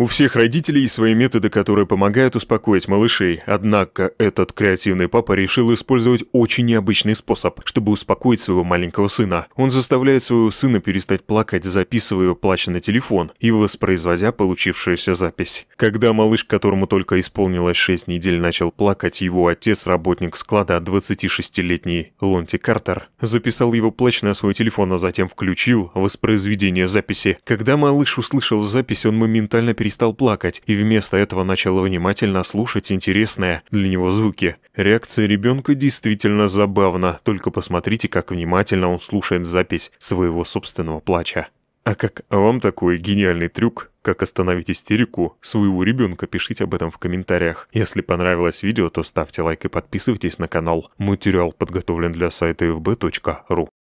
У всех родителей свои методы, которые помогают успокоить малышей, однако этот креативный папа решил использовать очень необычный способ, чтобы успокоить своего маленького сына. Он заставляет своего сына перестать плакать, записывая его плач на телефон и воспроизводя получившуюся запись. Когда малыш, которому только исполнилось 6 недель, начал плакать, его отец, работник склада, 26-летний Лонти Картер, записал его плач на свой телефон, а затем включил воспроизведение записи. Когда малыш услышал запись, он моментально перестал перестал плакать и вместо этого начал внимательно слушать интересные для него звуки. Реакция ребенка действительно забавна, только посмотрите, как внимательно он слушает запись своего собственного плача. А как вам такой гениальный трюк, как остановить истерику своего ребенка, пишите об этом в комментариях. Если понравилось видео, то ставьте лайк и подписывайтесь на канал. Материал подготовлен для сайта fb.ru.